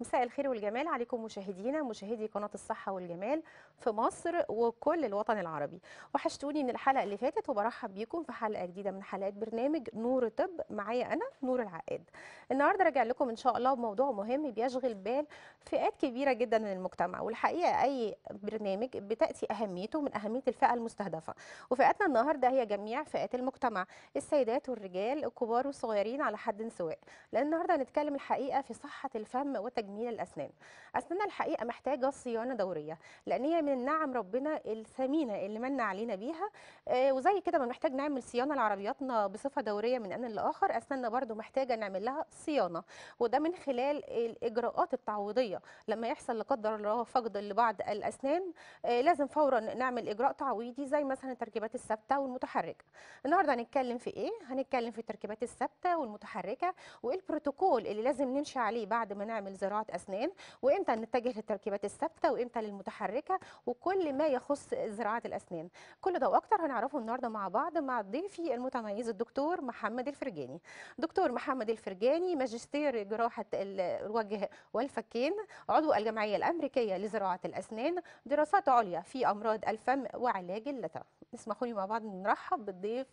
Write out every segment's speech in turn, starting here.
مساء الخير والجمال عليكم مشاهدينا مشاهدي قناه الصحه والجمال في مصر وكل الوطن العربي وحشتوني من الحلقه اللي فاتت وبرحب بيكم في حلقه جديده من حلقات برنامج نور طب معايا انا نور العقاد النهارده راجع لكم ان شاء الله بموضوع مهم بيشغل بال فئات كبيره جدا من المجتمع والحقيقه اي برنامج بتاتي اهميته من اهميه الفئه المستهدفه وفئاتنا النهارده هي جميع فئات المجتمع السيدات والرجال الكبار والصغيرين على حد سواء لان النهارده هنتكلم الحقيقه في صحه الفم تجميل الاسنان اسناننا الحقيقه محتاجه صيانه دوريه لان هي من نعم ربنا الثمينه اللي من علينا بيها آه، وزي كده ما محتاج نعمل صيانه لعربياتنا بصفه دوريه من ان لاخر اسناننا برده محتاجه نعمل لها صيانه وده من خلال الاجراءات التعويضيه لما يحصل لا قدر الله فقد لبعض الاسنان آه، لازم فورا نعمل اجراء تعويضي زي مثلا التركيبات الثابته والمتحركه النهارده هنتكلم في ايه هنتكلم في التركيبات الثابته والمتحركه وايه البروتوكول اللي لازم نمشي عليه بعد ما نعمل زراعه صناعه اسنان وامتى نتجه للتركيبات الثابته وامتى للمتحركه وكل ما يخص زراعه الاسنان كل ده واكتر هنعرفه النهارده مع بعض مع ضيفي المتميز الدكتور محمد الفرجاني دكتور محمد الفرجاني ماجستير جراحه الوجه والفكين عضو الجمعيه الامريكيه لزراعه الاسنان دراسات عليا في امراض الفم وعلاج اللثه اسمحوا لي مع بعض نرحب بالضيف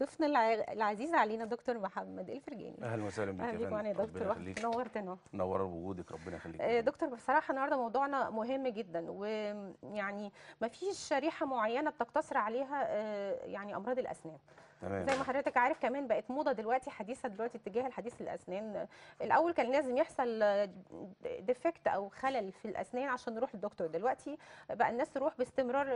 ضيفنا العزيز علينا دكتور محمد الفرجاني اهلا وسهلا بك يا دكتور نورتنا نور وجودك ربنا يخليك آه، دكتور بصراحه النهارده موضوعنا مهم جدا ويعني ما فيش شريحه معينه بتقتصر عليها آه، يعني امراض الاسنان تمام. زي ما حضرتك عارف كمان بقت موضه دلوقتي حديثه دلوقتي اتجاه الحديث للاسنان الاول كان لازم يحصل آه، ديفكت او خلل في الاسنان عشان نروح للدكتور دلوقتي بقى الناس تروح باستمرار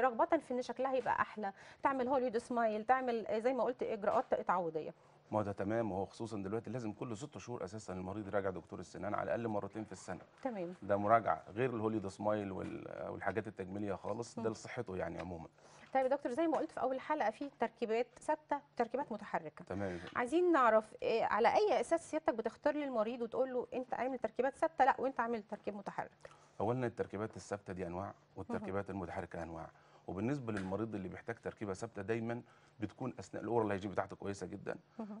رغبه في ان شكلها يبقى احلى تعمل هوليود سمايل تعمل زي ما قلت اجراءات تعويضيه ما هو ده تمام وهو خصوصا دلوقتي لازم كل ست شهور اساسا المريض يراجع دكتور السنان على الاقل مرتين في السنه تمام ده مراجعه غير الهوليدا سمايل والحاجات التجميليه خالص ده لصحته يعني عموما طيب يا دكتور زي ما قلت في اول حلقه في تركيبات ثابته وتركيبات متحركه تمام عايزين نعرف إيه على اي اساس سيادتك بتختار للمريض وتقول له انت عامل تركيبات ثابته لا وانت عامل تركيب متحرك اولا التركيبات الثابته دي انواع والتركيبات المتحركه انواع وبالنسبه للمريض اللي بيحتاج تركيبه ثابته دايما بتكون اثناء الاورال هيجين بتاعته كويسه جدا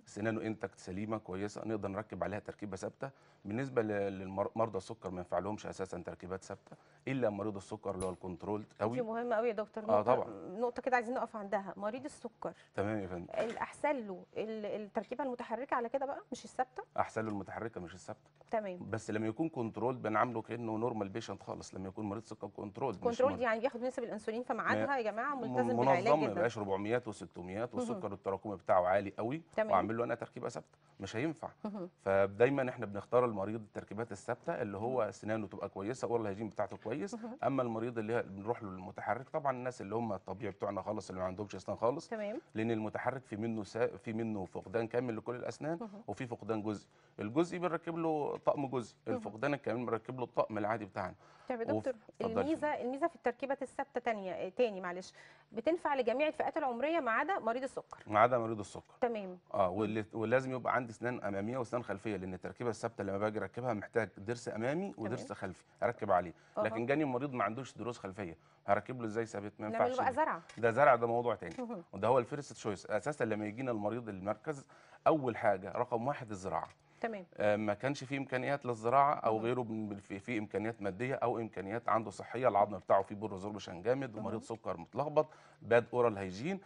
سنانه انتكت سليمه كويسه نقدر نركب عليها تركيبه ثابته بالنسبه لمرضى السكر ما ينفعلهمش اساسا تركيبات ثابته الا مريض السكر اللي هو الكنترول قوي دي مهمه قوي يا دكتور آه، نقطه آه طبعا. نقطه كده عايزين نقف عندها مريض السكر تمام يا فندم الاحسن له التركيبه المتحركه على كده بقى مش الثابته احسن له المتحركه مش الثابته تمام بس لما يكون كنترول بنعامله كانه نورمال بيشنت خالص لما يكون مريض سكر كنترول كنترول يعني بياخد نسب الانسولين فمعاه ميعادها يا جماعه ملتزم بالعلاج منظم ما يبقاش 400 و600 والسكر التراكمي بتاعه عالي قوي واعمل له انا تركيبه ثابته مش هينفع فدايما احنا بنختار المريض التركيبات الثابته اللي هو سنانه تبقى كويسه اورال هيجين بتاعته كويس اما المريض اللي بنروح له المتحرك طبعا الناس اللي هم الطبيعي بتوعنا خالص اللي ما عندهمش اسنان خالص تمام لان المتحرك في منه سا... في منه فقدان كامل لكل الاسنان وفي فقدان جزئي الجزئي بنركب له طقم جزئي الفقدان الكامل بنركب له الطقم العادي بتاعنا طيب يا دكتور الميزه الميزه في التركيبات الثابته ثانيه آه، تاني معلش بتنفع لجميع الفئات العمريه ما عدا مريض السكر ما عدا مريض السكر تمام اه ولازم يبقى عندي اسنان اماميه واسنان خلفيه لان التركيبه الثابته لما باجي اركبها محتاج ضرس امامي وضرس خلفي اركب عليه لكن جاني مريض ما عندوش ضروس خلفيه هركب له ازاي ثابت ما ينفعش بقى زرع ده زرع ده موضوع تاني وده هو الفيرست تشويس اساسا لما يجينا المريض المركز اول حاجه رقم واحد الزراعه تمام آه، ما كانش في امكانيات للزراعه او غيره في امكانيات ماديه او امكانيات عنده صحيه العظم بتاعه فيه بروزوربشن جامد ومريض سكر متلخبط باد اورال هايجين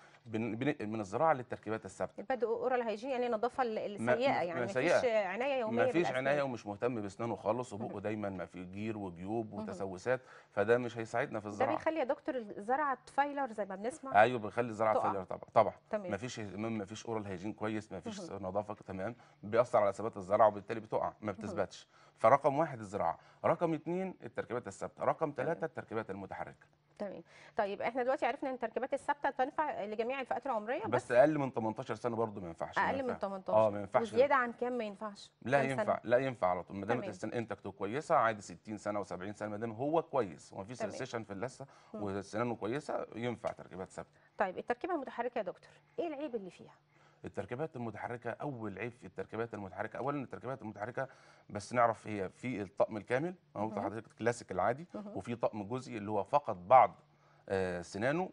من الزراعه للتركيبات الثابته باد اورال هايجين يعني النظافه السيئه يعني مفيش عنايه يوميه مفيش عنايه ومش مهتم باسنانه خالص وبقه دايما ما في جير وجيوب وتسوسات فده مش هيساعدنا في الزراعه ده بيخلي يا دكتور الزرعه تفايلر زي ما بنسمع ايوه بيخلي الزرعه تفايلر طبعا طبعا مفيش اهتمام مفيش اورال هايجين كويس مفيش نظافه تمام بيأثر على ثبات الزراعه وبالتالي بتقع ما بتثبتش فرقم واحد الزراعه رقم اثنين التركيبات الثابته رقم ثلاثه التركيبات المتحركه تمام طيب احنا دلوقتي عرفنا ان التركيبات الثابته تنفع لجميع الفئات العمريه بس, بس اقل من 18 سنه برضه ما ينفعش اقل من 18 اه ما ينفعش وزياده عن كام ما ينفعش لا ينفع سنة. لا ينفع على طول ما دام انت كويسه عادي 60 سنه و70 سنه ما دام هو كويس وما فيش سيشن في اللثه وسنانه كويسه ينفع تركيبات ثابته طيب التركيبه المتحركه يا دكتور ايه العيب اللي فيها التركيبات المتحركه اول عيب في التركيبات المتحركه اولا التركيبات المتحركه بس نعرف هي في الطقم الكامل هو حضرتك الكلاسيك العادي وفي طقم جزئي اللي هو فقط بعض آه، سنانه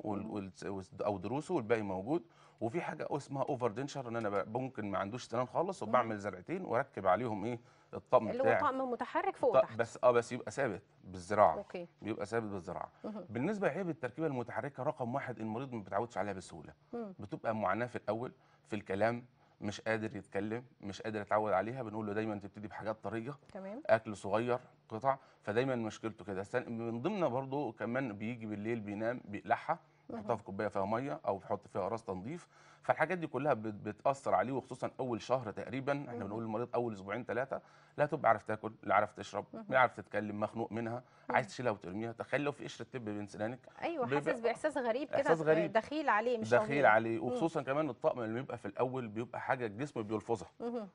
او ضروسه والباقي موجود وفي حاجه اسمها اوفر دينشر ان انا ممكن ما عندوش سنان خالص وبعمل زرعتين واركب عليهم ايه الطقم اللي بتاعي اللي هو طقم متحرك فوق وتحت بس اه بس يبقى ثابت بالزراعه أوكي. بيبقى ثابت بالزراعه بالنسبه لعيب التركيبه المتحركه رقم واحد المريض ما بيتعودش عليها بسهوله بتبقى معاناه في الاول في الكلام مش قادر يتكلم مش قادر يتعود عليها بنقول له دايما تبتدي بحاجات طريه تمام اكل صغير قطع فدايما مشكلته كده من ضمن برضه كمان بيجي بالليل بينام بيقلعها يحطها في كوبايه فيها ميه او يحط فيها قراص تنظيف فالحاجات دي كلها بتاثر عليه وخصوصا اول شهر تقريبا احنا أيوة. بنقول للمريض اول اسبوعين ثلاثه لا تبقى عارف تاكل لا عارف تشرب لا عارف تتكلم مخنوق منها أيوة. عايز تشيلها وترميها تخيل لو في قشره تب بين سنانك ايوه حاسس باحساس غريب كده دخيل عليه مش دخيل عليه وخصوصا كمان الطقم اللي بيبقى في الاول بيبقى حاجه الجسم بيلفظها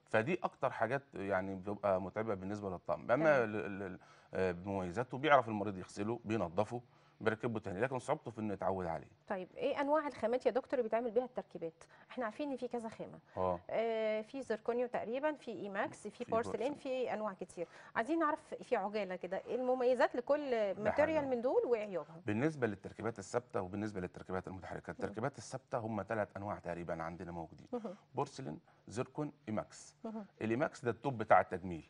فدي اكتر حاجات يعني بتبقى متعبه بالنسبه للطقم اما آه، بمميزاته بيعرف المريض يغسله بينظفه بركبه تاني لكن صعوبته في انه يتعود عليه طيب ايه انواع الخامات يا دكتور اللي بيتعمل بيها التركيبات احنا عارفين ان في كذا خامه اه, آه، في زركونيو تقريبا في اي ماكس في, في بورسلين في انواع كتير عايزين نعرف في عجاله كده المميزات لكل ماتيريال من دول وعيوبها بالنسبه للتركيبات الثابته وبالنسبه للتركيبات المتحركه التركيبات الثابته هم ثلاث انواع تقريبا عندنا موجودين بورسلين زركون ايماكس الايماكس ده التوب بتاع التجميل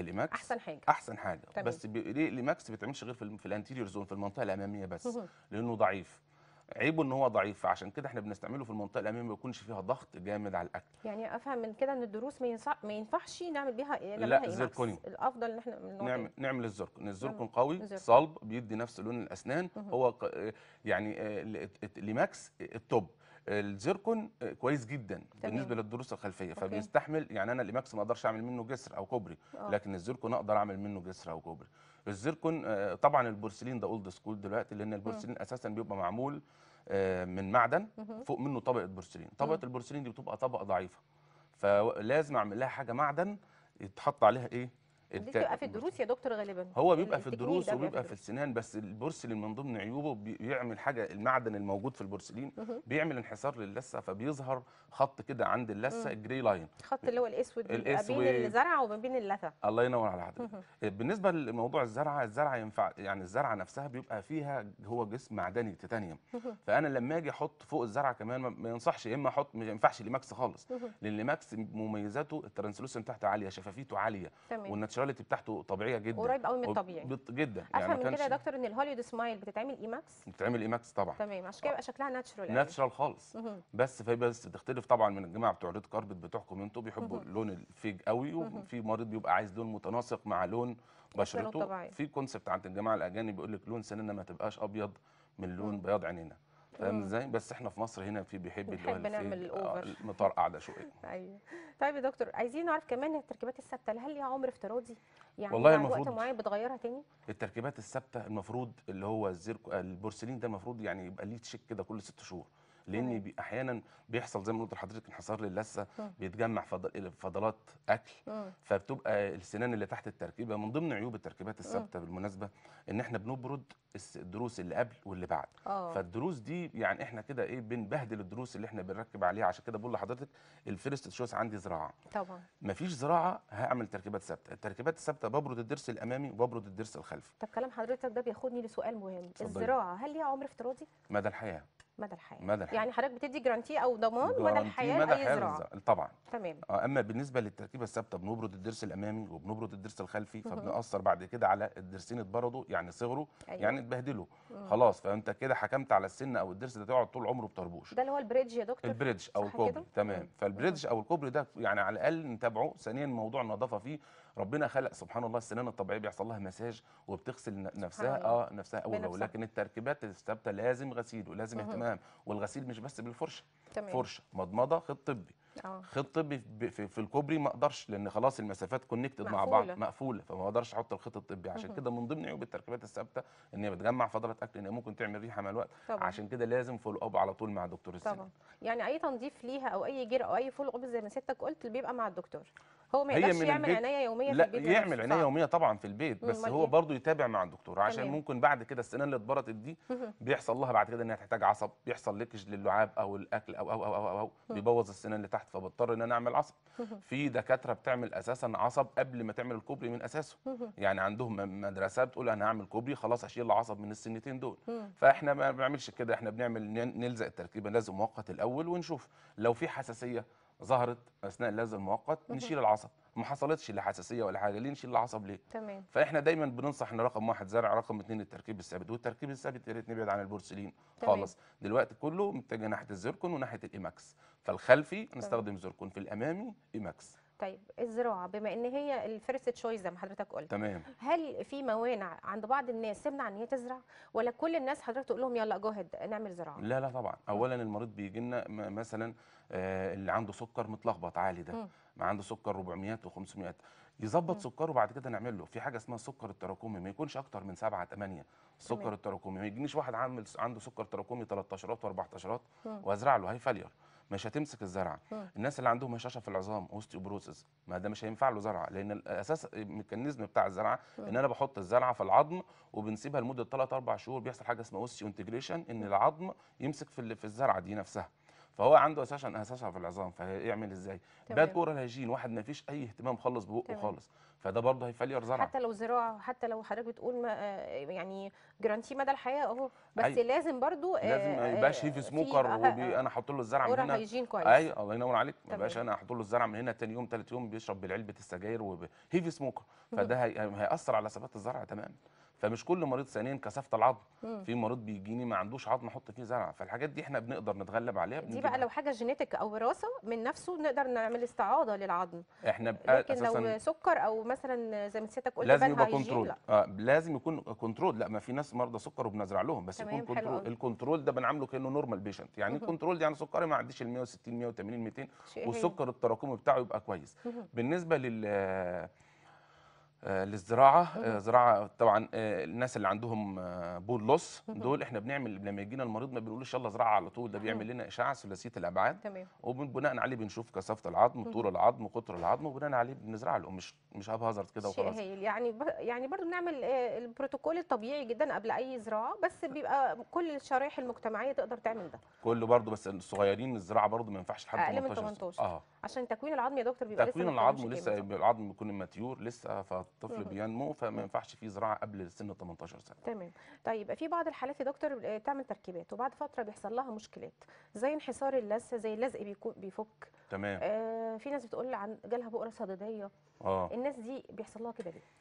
الايماكس احسن حاجه احسن حاجه تمام. بس ليه الايماكس ما بيتعملش غير في, في الانتيريور زون في المنطقه الاماميه بس لانه ضعيف عيبه ان هو ضعيف فعشان كده احنا بنستعمله في المنطقه الاماميه ما يكونش فيها ضغط جامد على الاكل يعني افهم من كده ان الدروس ما, ما ينفعش نعمل بيها إيه؟ لا زيركونيوم الافضل ان احنا نعمل نعمل الزيركون الزيركون قوي صلب بيدي نفس لون الاسنان مه. هو يعني ماكس آه، التوب الزيركون آه، كويس جدا تمام. بالنسبه للضروس الخلفيه أوكي. فبيستحمل يعني انا الايماكس ما اقدرش اعمل منه جسر او كوبري أوه. لكن الزيركون اقدر اعمل منه جسر او كوبري الزيركون آه، طبعا البورسلين ده اولد سكول دلوقتي لان البورسلين م. اساسا بيبقى معمول آه، من معدن فوق منه طبقه بورسلين طبقه البورسلين دي بتبقى طبقه ضعيفه فلازم اعمل لها حاجه معدن يتحط عليها ايه انت بيبقى في الدروس يا دكتور غالبا هو بيبقى في الدروس وبيبقى في السنان بس البورسلين من ضمن عيوبه بيعمل حاجه المعدن الموجود في البورسلين بيعمل انحسار للثه فبيظهر خط كده عند اللثه الجري لاين الخط اللي هو الاسود الاسود بين الزرعه وما بين اللثه الله ينور على حضرتك إيه، بالنسبه لموضوع الزرعه الزرعه ينفع يعني الزرعه نفسها بيبقى فيها هو جسم معدني تيتانيوم فانا لما اجي احط فوق الزرعه كمان ما ينصحش يا اما احط ما ينفعش ليماكس خالص لان ليماكس مميزاته الترانسلوسن بتاعته عاليه شفافيته عاليه والنتش الناتشراليتي بتاعته طبيعيه جدا قريب قوي من الطبيعي جدا يعني افهم يعني من كده يا دكتور ان الهوليود سمايل بتتعمل ايماكس بتتعمل ايماكس طبعا تمام عشان كده يبقى شكلها ناتشرال يعني. ناتشرال خالص بس بس بتختلف طبعا من الجماعه بتوع ريد كاربت بتوعكم انتوا بيحبوا اللون الفيج قوي وفي مريض بيبقى عايز لون متناسق مع لون بشرته في كونسبت عند الجماعه الاجانب بيقول لك لون سننا ما تبقاش ابيض من لون بياض عينينا فاهم ازاي آه. بس احنا في مصر هنا في بيحب اللي هو نعمل آه، الاوفر مطار قاعده شويه ايوه طيب يا دكتور عايزين نعرف كمان التركيبات الثابته هل ليها عمر افتراضي يعني والله المفروض وقت معين بتغيرها تاني التركيبات الثابته المفروض اللي هو الزيركو البورسلين ده المفروض يعني يبقى ليه تشيك كده كل ست شهور لان بي احيانا بيحصل زي ما قلت لحضرتك انحسار للثه بيتجمع فضلات اكل فبتبقى السنان اللي تحت التركيبه من ضمن عيوب التركيبات الثابته بالمناسبه ان احنا بنبرد الدروس اللي قبل واللي بعد أوه. فالدروس دي يعني احنا كده ايه بنبهدل الدروس اللي احنا بنركب عليها عشان كده بقول لحضرتك الفيرست تشويس عندي زراعه طبعا مفيش زراعه هعمل تركيبات ثابته التركيبات الثابته ببرد الضرس الامامي وببرد الضرس الخلفي طب كلام حضرتك ده بياخدني لسؤال مهم صدقين. الزراعه هل ليها عمر افتراضي مدى الحياه مدى الحياه مدى الحياه يعني حضرتك بتدي جرانتي او ضمان مدى الحياه مدى اي زراعه طبعا تمام آه، اما بالنسبه للتركيبه الثابته بنبرد الضرس الامامي وبنبرد الدرس الخلفي فبنأثر بعد كده على الدرسين اتبردوا يعني صغروا أيوة. يعني تبهدله خلاص فانت كده حكمت على السن او الضرس ده تقعد طول عمره بطربوش ده اللي هو البريدج يا دكتور البريدج او الكوبري تمام فالبريدج او الكوبري ده يعني على الاقل نتابعه ثانيا موضوع النظافه فيه ربنا خلق سبحان الله السنان الطبيعيه بيحصل لها مساج وبتغسل نفسها اه نفسها اول بنفسها. لكن التركيبات الثابته لازم غسيل ولازم اهتمام والغسيل مش بس بالفرشه تمام. فرشه مضمضه خيط طبي أوه. خيط طبي في, في الكوبري ما اقدرش لان خلاص المسافات كونكتد مع بعض مقفوله فما اقدرش احط الخيط الطبي عشان كده من ضمن عيوب التركيبات الثابته ان هي بتجمع فضلات اكل ان هي ممكن تعمل ريحه مع الوقت طبعا. عشان كده لازم فول اب على طول مع دكتور السنان طبعا يعني اي تنظيف ليها او اي جير او اي فول اب زي ما سيادتك قلت بيبقى مع الدكتور هو ما يقدرش يعمل عنايه يوميه لا في البيت يعمل عنايه يوميه طبعا في البيت بس هو برضه يتابع مع الدكتور عشان تمام. ممكن بعد كده السنان اللي اتبرطت دي بيحصل لها بعد كده انها تحتاج عصب بيحصل لكج للعاب او الاكل او او او او, أو. بيبوظ السنان اللي تحت فبضطر ان انا اعمل عصب في دكاتره بتعمل اساسا عصب قبل ما تعمل الكوبري من اساسه يعني عندهم مدرسه بتقول انا هعمل كوبري خلاص اشيل العصب من السنتين دول فاحنا ما بنعملش كده احنا بنعمل نلزق التركيبه لازم مؤقت الاول ونشوف لو في حساسيه ظهرت اثناء اللزق المؤقت نشيل العصب ما حصلتش لا حساسيه ولا حاجه ليه نشيل العصب ليه تمام فاحنا دايما بننصح ان رقم واحد زرع رقم اثنين التركيب الثابت والتركيب الثابت يا ريت نبعد عن البورسلين تمام. خالص دلوقتي كله متجه ناحيه الزركون وناحيه الايماكس فالخلفي نستخدم زركون في الامامي ايماكس طيب الزراعه بما ان هي الفيرست تشويس زي ما حضرتك قلت تمام هل في موانع عند بعض الناس تمنع ان هي تزرع ولا كل الناس حضرتك تقول لهم يلا جاهد نعمل زراعه لا لا طبعا اولا المريض بيجي لنا مثلا آه، اللي عنده سكر متلخبط عالي ده ما عنده سكر 400 و500 يظبط سكره وبعد كده نعمل له في حاجه اسمها سكر التراكمي ما يكونش اكتر من 7 8 السكر التراكمي ما يجينيش واحد عامل عنده سكر تراكمي 13 و14 وازرع له هيفلير مش هتمسك الزرعه اه. الناس اللي عندهم هشاشه في العظام اوستيوبروسس ما ده مش هينفع له زرعه لان الاساس الميكانيزم بتاع الزرعه اه. ان انا بحط الزرعه في العظم وبنسيبها لمده 3 4 شهور بيحصل حاجه اسمها اوستيو انتجريشن ان اه. العظم يمسك في في الزرعه دي نفسها فهو عنده اساسا اساسا في العظام فيعمل ازاي؟ باد كورال هيجين واحد ما فيش اي اهتمام خالص ببقه خالص فده برضه هيفلير زرع حتى لو زراعه حتى لو حضرتك بتقول ما آه، يعني جرانتي مدى الحياه اهو بس أي. أيوة. لازم برضه آه، لازم ما يبقاش هيفي آه، سموكر وانا احط له الزرع من هنا ايوه اي الله ينور عليك ما يبقاش انا احط له الزرع من هنا ثاني يوم ثالث يوم بيشرب بالعلبه السجاير وهيفي سموكر فده هياثر على ثبات الزرع تماما فمش كل مريض ثانيا كثافه العظم في مريض بيجيني ما عندوش عظم احط فيه زرعه فالحاجات دي احنا بنقدر نتغلب عليها دي بقى لو حاجه جينيتك او وراثه من نفسه نقدر نعمل استعاضه للعظم احنا بقى لكن لو سكر او مثلا زي ما سيادتك قلت لازم يبقى كنترول آه لازم يكون كنترول لا ما في ناس مرضى سكر وبنزرع لهم بس يكون كنترول الكنترول ده بنعامله كانه نورمال بيشنت يعني الكنترول دي يعني سكري ما عنديش ال 160 180 200 والسكر التراكمي بتاعه يبقى كويس بالنسبه لل آه، للزراعه آه، زراعه طبعا آه، الناس اللي عندهم بون لص دول احنا بنعمل لما يجينا المريض ما بنقولش يلا زراعه على طول ده بيعمل لنا اشعه ثلاثيه الابعاد تمام وبناء عليه بنشوف كثافه العظم طول العظم قطر العظم وبناء عليه بنزرع له مش مش هبهزر كده وخلاص هايل يعني يعني برضو بنعمل البروتوكول الطبيعي جدا قبل اي زراعه بس بيبقى كل الشرائح المجتمعيه تقدر تعمل ده كله برضو بس الصغيرين الزراعه برضو ما ينفعش لحد 18 اقل من 18 اه عشان تكوين العظم يا دكتور بيبقى تكوين لسه العظم لسه العظم بيكون ماتيور لسه الطفل بينمو فما ينفعش فيه زراعه قبل سن 18 سنه تمام طيب في بعض الحالات يا دكتور بتعمل آه، تركيبات وبعد فتره بيحصل لها مشكلات زي انحسار اللثه زي اللزق بيكون بيفك تمام آه في ناس بتقول عن جالها بؤره صديديه اه الناس دي بيحصل لها كده ليه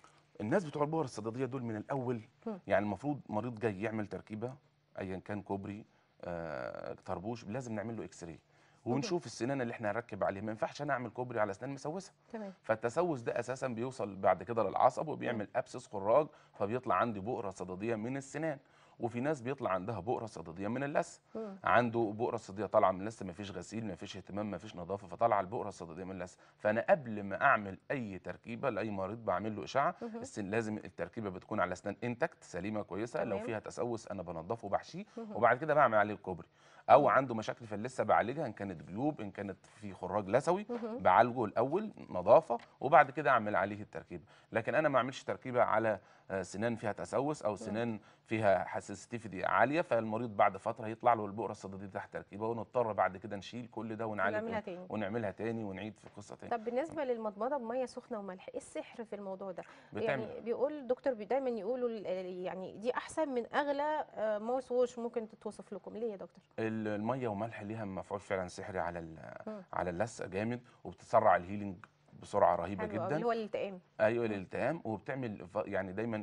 الناس بتوع البؤر الصديديه دول من الاول م. يعني المفروض مريض جاي يعمل تركيبه ايا كان كوبري آه طربوش لازم نعمل له اكس راي ونشوف السنان اللي احنا هنركب عليها ما ينفعش انا اعمل كوبري على اسنان مسوسه فالتسوس ده اساسا بيوصل بعد كده للعصب وبيعمل ابسس خراج فبيطلع عندي بؤره صداديه من السنان وفي ناس بيطلع عندها بؤره صدديه من اللثه عنده بؤره صدديه طالعه من اللثه ما فيش غسيل ما فيش اهتمام ما فيش نظافه فطالعه البؤره الصدديه من اللثه فانا قبل ما اعمل اي تركيبه لاي مريض بعمل له اشعه لازم التركيبه بتكون على اسنان انتكت سليمه كويسه لو فيها تسوس انا بنضفه وبحشيه وبعد كده بعمل عليه الكوبري او عنده مشاكل في اللثه بعالجها ان كانت جلوب ان كانت في خراج لثوي بعالجه الاول نظافه وبعد كده اعمل عليه التركيبه لكن انا ما اعملش تركيبه على آه، سنان فيها تسوس او سنان فيها حساسيتيفيدي عاليه فالمريض بعد فتره هيطلع له البؤره الصدديه تحت تركيبه ونضطر بعد كده نشيل كل ده ونعالج ونعملها تاني ونعملها تاني ونعيد في القصه تاني طب بالنسبه للمضمضه بميه سخنه وملح ايه السحر في الموضوع ده يعني بتعمل. يعني بيقول الدكتور دايما يقولوا يعني دي احسن من اغلى آه، ماوس ووش ممكن تتوصف لكم ليه يا دكتور الميه وملح ليها مفعول فعلا سحري على على اللثه جامد وبتسرع الهيلينج بسرعه رهيبه جدا اللي هو الالتئام ايوه الالتئام وبتعمل يعني دايما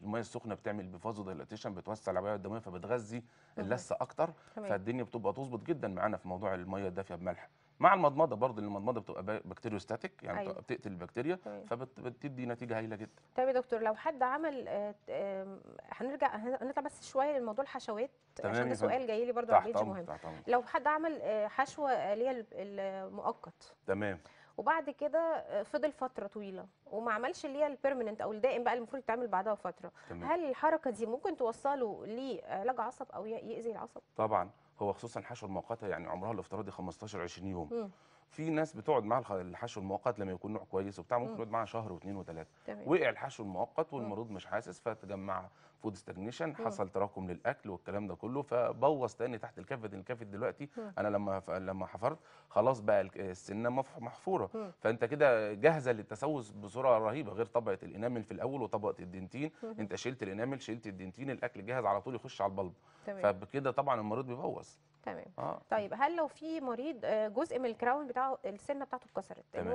الميه السخنه بتعمل بفازو دايلاتيشن بتوسع العبويه الدمويه فبتغذي اللثه اكتر فالدنيا بتبقى تظبط جدا معانا في موضوع الميه الدافيه بملح مع المضمضه برضه اللي المضمضه بتبقى بكتيريوستاتيك يعني أيوة. بتقتل البكتيريا فبتدي نتيجه هايله جدا طيب يا دكتور لو حد عمل آه، هنرجع هنطلع بس شويه لموضوع الحشوات عشان ده سؤال جاي لي برضه على مهم تحت لو حد عمل آه، حشوه آه، اللي هي المؤقت تمام وبعد كده آه، فضل فتره طويله وما عملش اللي هي البيرمننت او الدائم بقى المفروض يتعمل بعدها فتره تمام. هل الحركه دي ممكن توصله لعلاج عصب او ياذي العصب طبعا هو خصوصا حشو المؤقته يعني عمرها الافتراضي 15 20 يوم م. في ناس بتقعد مع الحشو المؤقت لما يكون نوع كويس وبتاع ممكن يقعد معاها شهر واثنين وثلاثه وقع الحشو المؤقت والمريض مش حاسس فتجمع فود ستاجنيشن حصل تراكم للاكل والكلام ده كله فبوظ تاني تحت الكافيت الكافيت دلوقتي مم. انا لما لما حفرت خلاص بقى السنه محفوره مم. فانت كده جاهزه للتسوس بسرعه رهيبه غير طبقه الانامل في الاول وطبقه الدنتين مم. انت شلت الانامل شلت الدنتين الاكل جاهز على طول يخش على البلب فبكده طبعا المريض بيبوظ تمام آه. طيب هل لو في مريض آه، جزء من الكراون بتاعه السنه بتاعته اتكسرت اللي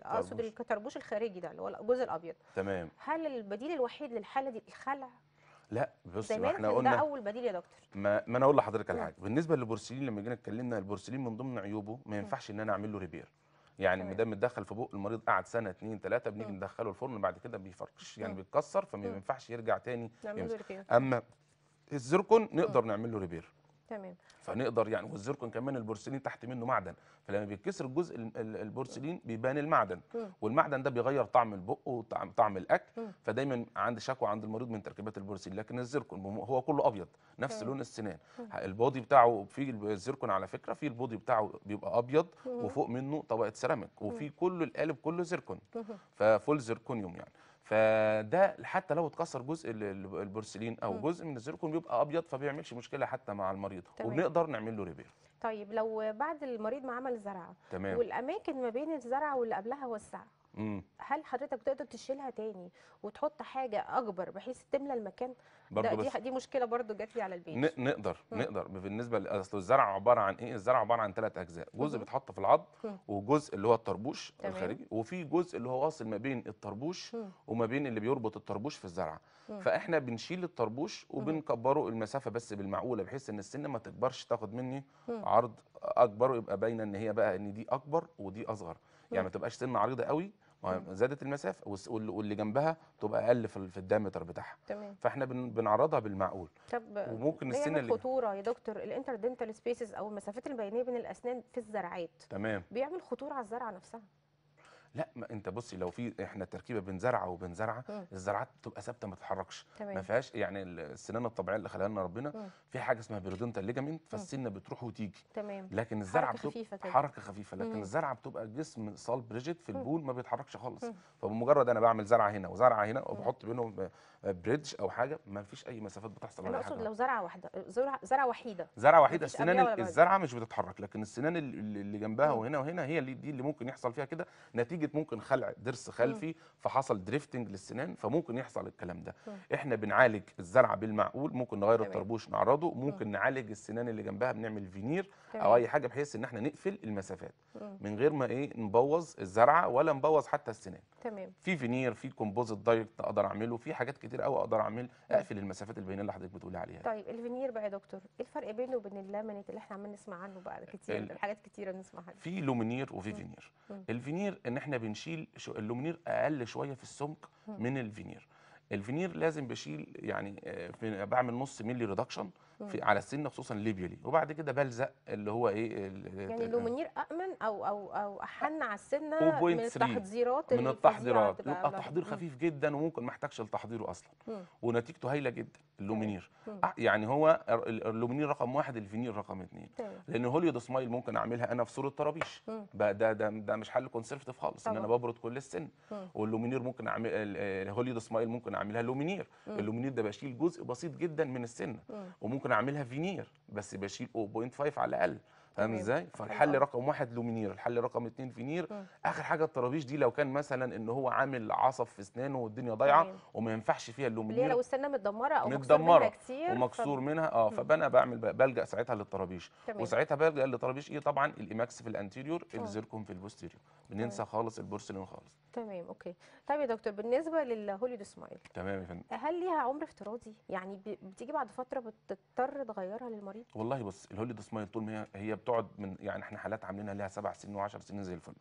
هو اقصد التربوش الخارجي ده اللي هو الجزء الابيض تمام هل البديل الوحيد للحاله دي الخلع لا بص ما احنا قلنا ده اول بديل يا دكتور ما, ما انا اقول لحضرتك على نعم. حاجه بالنسبه للبورسلين لما جينا اتكلمنا البورسلين من ضمن عيوبه ما نعم. ينفعش ان انا اعمل له ريبير يعني ما دام متدخل في بق المريض قعد سنه اثنين ثلاثه بنيجي نعم. ندخله الفرن بعد كده بيفركش يعني بيتكسر فما ينفعش يرجع تاني اما الزركون نقدر نعمل له ريبير تمام فنقدر يعني والزركن كمان البورسلين تحت منه معدن فلما بيتكسر الجزء البورسلين بيبان المعدن م. والمعدن ده بيغير طعم البق وطعم طعم الاكل م. فدايما عند شكوى عند المريض من تركيبات البورسلين لكن الزركون هو كله ابيض نفس لون السنان م. البودي بتاعه في الزركون على فكره في البودي بتاعه بيبقى ابيض وفوق منه طبقه سيراميك وفي كل القالب كله زركون ففول زركونيوم يعني فده حتى لو اتكسر جزء البورسلين او جزء من الزيركون بيبقى ابيض فبيعملش مشكله حتى مع المريض تمام. وبنقدر نعمل له ريبير طيب لو بعد المريض ما عمل زرعه تمام. والاماكن ما بين الزرعه واللي قبلها وسعه هل حضرتك تقدر تشيلها تاني وتحط حاجه اكبر بحيث تملى المكان ده دي, دي مشكله برضو جات لي على البيت نقدر مم. نقدر بالنسبه اصل الزرع عباره عن ايه الزرع عباره عن ثلاث اجزاء جزء بيتحط في العض وجزء اللي هو الطربوش تمام. الخارجي وفي جزء اللي هو واصل ما بين الطربوش مم. وما بين اللي بيربط الطربوش في الزرع فاحنا بنشيل الطربوش وبنكبره المسافه بس بالمعقوله بحيث ان السنه ما تكبرش تاخد مني مم. عرض اكبر ويبقى باينه ان هي بقى ان دي اكبر ودي اصغر يعني ما تبقاش سن عريضه قوي زادت المسافه واللي جنبها تبقى اقل في الدايمتر بتاعها تمام فاحنا بنعرضها بالمعقول طب وممكن السن اللي خطوره يا دكتور الانتردنتال سبيسز او المسافات البينيه بين الاسنان في الزرعات تمام بيعمل خطوره على الزرعه نفسها لا ما انت بصي لو في احنا التركيبه بين زرعه وبين زرعه الزرعات بتبقى ثابته ما تتحركش ما فيهاش يعني السنان الطبيعيه اللي خلقها لنا ربنا مم. في حاجه اسمها بيرودونتال ليجامنت فالسنه بتروح وتيجي تمام لكن الزرعه حركه بتبقى خفيفه حركه خفيفه لكن مم. الزرعه بتبقى جسم صلب ريجيد في البول ما بيتحركش خالص فبمجرد انا بعمل زرعه هنا وزرعه هنا وبحط بينهم بريدج آه، او حاجه ما فيش اي مسافات بتحصل انا اقصد لو زرعه واحده زرعه زرعه وحيده زرعه وحيده السنان الزرعه مش بتتحرك لكن السنان اللي جنبها وهنا وهنا هي اللي دي اللي ممكن يحصل فيها كده نتيجه نتيجه ممكن خلع ضرس خلفي فحصل دريفتنج للسنان فممكن يحصل الكلام ده احنا بنعالج الزرعه بالمعقول ممكن نغير الطربوش نعرضه ممكن نعالج السنان اللي جنبها بنعمل فينير او اي حاجه بحيث ان احنا نقفل المسافات من غير ما ايه نبوظ الزرعه ولا نبوظ حتى السنان تمام في فينير في كومبوزيت دايركت اقدر اعمله في حاجات كتير قوي اقدر اعمل اقفل المسافات البينيه اللي حضرتك بتقولي عليها طيب الفينير بقى يا دكتور ايه الفرق بينه وبين اللامينيت اللي احنا عمالين نسمع عنه بقى كتير حاجات كتيره بنسمعها في لومينير وفي فينير الفينير ان احنا احنا بنشيل اللومينير اقل شويه في السمك من الفينير الفينير لازم بشيل يعني آه، بعمل نص ملي ريدكشن في على السن خصوصا ليبيا ليه وبعد كده بلزق اللي هو ايه يعني لو امن او او او احن على السنه من التحضيرات من التحضيرات يبقى تحضير خفيف جدا وممكن ما احتاجش لتحضيره اصلا ونتيجته هايله جدا اللومينير يعني هو اللومينير رقم واحد الفينير رقم اثنين لان هوليود سمايل ممكن اعملها انا في صوره طرابيش ده ده ده مش حل كونسرفتيف خالص ان انا ببرد كل السن واللومينير ممكن اعمل هوليود سمايل ممكن اعملها لومينير اللومينير ده بشيل جزء بسيط جدا من السن وممكن ممكن اعملها فينير بس بشيل 0.5 على الاقل فاهم ازاي؟ فالحل رقم واحد لومينير، الحل رقم اثنين فينير، اخر حاجه الطرابيش دي لو كان مثلا ان هو عامل عصب في اسنانه والدنيا ضايعه وما ينفعش فيها اللومينير هي لو السنه متدمره او متدمره كتير ومكسور ف... منها اه فانا بعمل بلجا ساعتها للطرابيش وساعتها بلجا للطرابيش ايه طبعا الايماكس في الانتيريور آه. الزيركون في البوستيريور بننسى خالص البورسلين خالص تمام اوكي طيب يا دكتور بالنسبه للهوليود سمايل تمام يا فندم هل ليها عمر افتراضي يعني بتيجي بعد فتره بتضطر تغيرها للمريض والله بص الهوليود سمايل طول ما هي هي بتقعد من يعني احنا حالات عاملينها ليها سبع سنين و10 سنين زي الفل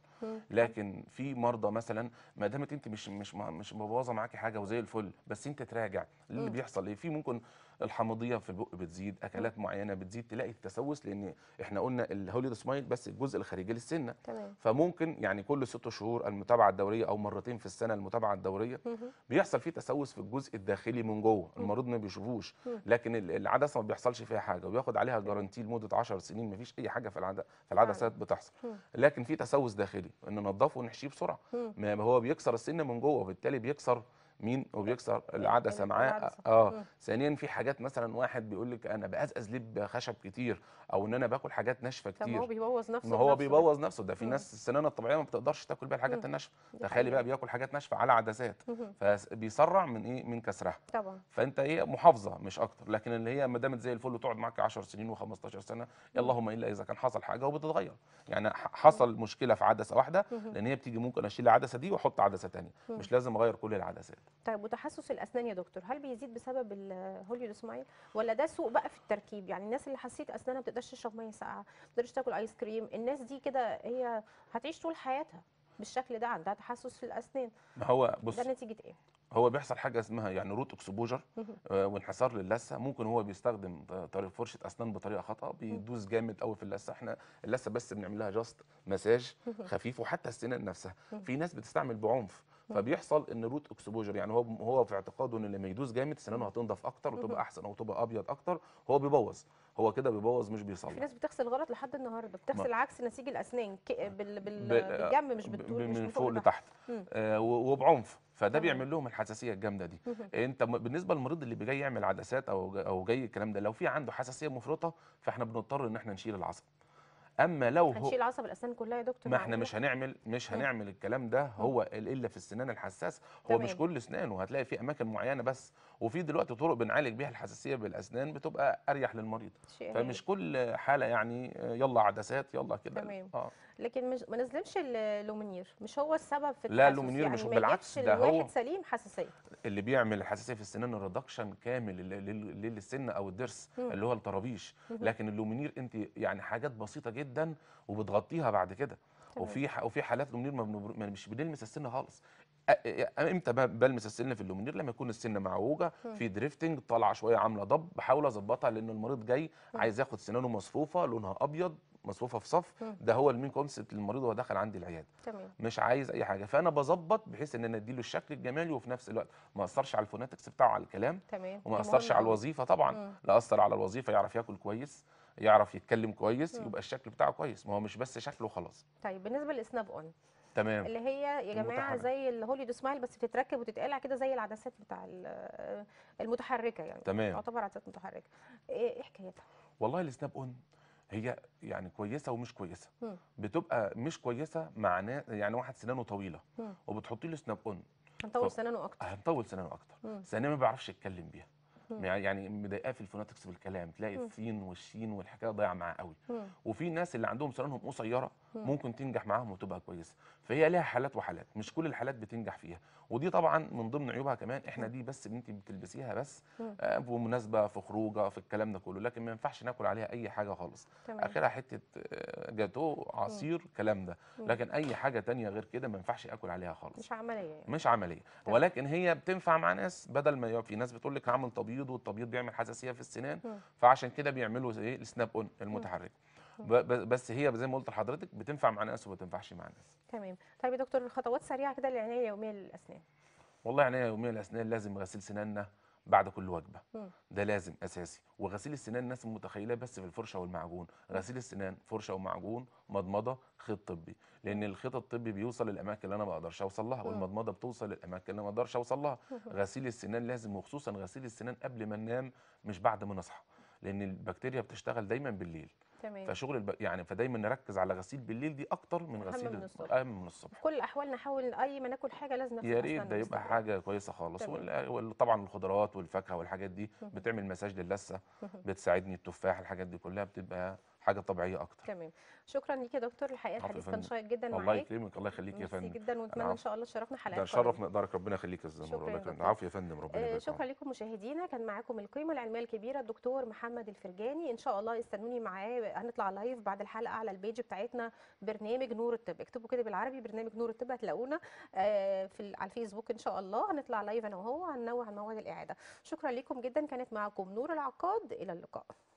لكن في مرضى مثلا ما دامت انت مش مش مش مبوظه معاكي حاجه وزي الفل بس انت تراجع اللي بيحصل ايه في ممكن الحمضيه في البق بتزيد اكلات معينه بتزيد تلاقي التسوس لان احنا قلنا الهوليد سمايل بس الجزء الخارجي للسنه تمام. فممكن يعني كل ست شهور المتابعه الدوريه او مرتين في السنه المتابعه الدوريه بيحصل فيه تسوس في الجزء الداخلي من جوه المريض ما بيشوفوش لكن العدسه ما بيحصلش فيها حاجه وبياخد عليها جارانتي لمده 10 سنين ما فيش اي حاجه في العدسه في العدسات بتحصل لكن في تسوس داخلي ان ننضفه ونحشيه بسرعه ما هو بيكسر السن من جوه وبالتالي بيكسر مين وبيكسر العدسه معاه اه ثانيا في حاجات مثلا واحد بيقول لك انا بقزقز ليه بخشب كتير او ان انا باكل حاجات ناشفه كتير طب هو بيبوظ نفسه ما هو بيبوظ نفسه ده في ناس السنانه الطبيعيه ما بتقدرش تاكل بيها الحاجات الناشفه تخيلي بقى بياكل حاجات ناشفه على عدسات فبيسرع من ايه من كسرها طبعا فانت ايه محافظه مش اكتر لكن اللي هي ما دامت زي الفل وتقعد معاك 10 سنين و15 سنه اللهم الا اذا كان حصل حاجه وبتتغير يعني حصل مشكله في عدسه واحده لان هي بتيجي ممكن اشيل العدسه دي واحط عدسه ثانيه مش لازم اغير كل العدسات طيب وتحسس الاسنان يا دكتور هل بيزيد بسبب الهوليو سمايل ولا ده سوء بقى في التركيب يعني الناس اللي حسيت اسنانها تقدرش تشرب ميه ساقعه ما تقدرش تاكل ايس كريم الناس دي كده هي هتعيش طول حياتها بالشكل ده عندها تحسس في الاسنان ما هو بص ده نتيجه ايه هو بيحصل حاجه اسمها يعني روت اكسبوجر آه، وانحسار للثه ممكن هو بيستخدم طريق فرشه اسنان بطريقه خطا بيدوس جامد قوي في اللثه احنا اللثه بس بنعمل لها جاست مساج خفيف وحتى السنان نفسها في ناس بتستعمل بعنف فبيحصل ان روت اكسبوجر يعني هو هو في اعتقاده ان لما يدوس جامد سنانه هتنضف اكتر وتبقى احسن او تبقى ابيض اكتر هو بيبوظ هو كده بيبوظ مش بيصلح في ناس بتغسل غلط لحد النهارده بتغسل عكس نسيج الاسنان بال بال بالجنب مش بالطول مش من فوق لتحت آه وبعنف فده بيعمل لهم الحساسيه الجامده دي انت بالنسبه للمريض اللي جاي يعمل عدسات او او جاي الكلام ده لو في عنده حساسيه مفرطه فاحنا بنضطر ان احنا نشيل العصب اما لو هو هنشيل عصب الاسنان كلها يا دكتور ما احنا يعني. مش هنعمل مش هنعمل الكلام ده هو الا في السنان الحساس هو تمام. مش كل اسنانه هتلاقي في اماكن معينه بس وفي دلوقتي طرق بنعالج بيها الحساسيه بالاسنان بتبقى اريح للمريض فمش كل حاله يعني آه، يلا عدسات يلا كده تمام آه. لكن مش ما نظلمش اللومينير مش هو السبب في لا اللومينير يعني مش بالعكس ده هو الواحد سليم حساسيه اللي بيعمل الحساسيه في السنان الريدكشن كامل للسن او الضرس اللي هو الطرابيش لكن اللومينير انت يعني حاجات بسيطه جدا وبتغطيها بعد كده وفي وفي حالات لومينير مش بنلمس السن خالص يعني امتى بلمس السن في اللومينير لما يكون السن معوجه في دريفتنج طالعه شويه عامله ضب بحاول اظبطها لان المريض جاي عايز ياخد سنانه مصفوفه لونها ابيض مصفوفه في صف ده هو المين كونسبت للمريض وهو دخل عندي العياده تمام مش عايز اي حاجه فانا بظبط بحيث ان انا اديله الشكل الجمالي وفي نفس الوقت ما اثرش على الفوناتكس بتاعه على الكلام تمام وما اثرش على الوظيفه طبعا مم. لا اثر على الوظيفه يعرف ياكل كويس يعرف يتكلم كويس مم. يبقى الشكل بتاعه كويس ما هو مش بس شكله وخلاص طيب بالنسبه للسناب اون تمام اللي هي يا جماعه زي الهوليود سمايل بس بتتركب وتتقلع كده زي العدسات بتاع آه، المتحركه يعني تمام تعتبر عدسات متحركه ايه, إيه حكايتها؟ والله السناب اون هي يعني كويسه ومش كويسه م. بتبقى مش كويسه معناه يعني واحد سنانه طويله وبتحطي له سناب اون هنطول سنانه اكتر هنطول سنانه اكتر سنانه ما بيعرفش يتكلم بيها يعني مضايقاه في الفوناتكس بالكلام تلاقي السين والشين والحكايه ضايعه معاه قوي وفي ناس اللي عندهم سنانهم قصيره ممكن تنجح معاهم وتبقى كويسه فهي ليها حالات وحالات مش كل الحالات بتنجح فيها ودي طبعا من ضمن عيوبها كمان احنا دي بس انت بتلبسيها بس بمناسبه آه، في خروجه في الكلام ده كله لكن ما ينفعش ناكل عليها اي حاجه خالص تمام. اخرها حته آه، جاتو عصير الكلام ده لكن اي حاجه تانية غير كده ما ينفعش اكل عليها خالص مش عمليه يعني. مش عمليه تمام. ولكن هي بتنفع مع ناس بدل ما في ناس بتقول لك هعمل تبييض والتبييض بيعمل حساسيه في السنان فعشان كده بيعملوا ايه السناب اون المتحركه بس هي زي ما قلت لحضرتك بتنفع مع ناس وما تنفعش مع ناس تمام طيب يا دكتور الخطوات سريعه كده للعنايه اليوميه للاسنان والله عنايه يوميه للاسنان لازم غسيل سناننا بعد كل وجبه ده لازم اساسي وغسيل السنان الناس متخيله بس في الفرشه والمعجون غسيل السنان فرشه ومعجون مضمضه خيط طبي لان الخيط الطبي بيوصل للاماكن اللي انا ما اقدرش اوصل لها والمضمضه بتوصل للاماكن اللي ما اقدرش اوصل لها غسيل السنان لازم وخصوصا غسيل السنان قبل ما ننام مش بعد ما نصحى لان البكتيريا بتشتغل دايما بالليل تمام فشغل الب... يعني فدايما نركز على غسيل بالليل دي اكتر من غسيل من الصبح اهم من الصبح كل الاحوال نحاول اي ما ناكل حاجه لازم يا ريت ده يبقى حاجه كويسه خالص وطبعا الخضروات والفاكهه والحاجات دي بتعمل مساج للثه بتساعدني التفاح الحاجات دي كلها بتبقى حاجه طبيعيه اكتر تمام شكرا ليك يا دكتور الحقيقه الحديث كان شيق جدا معاك الله يكرمك الله يخليك يا فندم جدا ونتمنى ان شاء الله تشرفنا حلقات ده شرف مقدارك ربنا يخليك يا الزمر ولكن عافيه يا فندم ربنا آه، يبارك شكرا لكم مشاهدينا كان معاكم القيمه العلميه الكبيره الدكتور محمد الفرجاني ان شاء الله استنوني معاه هنطلع لايف بعد الحلقه على البيج بتاعتنا برنامج نور الطب اكتبوا كده بالعربي برنامج نور الطب هتلاقونا آه، في على الفيسبوك ان شاء الله هنطلع لايف انا وهو هننوع موعد الاعاده شكرا لكم جدا كانت معاكم نور العقاد الى اللقاء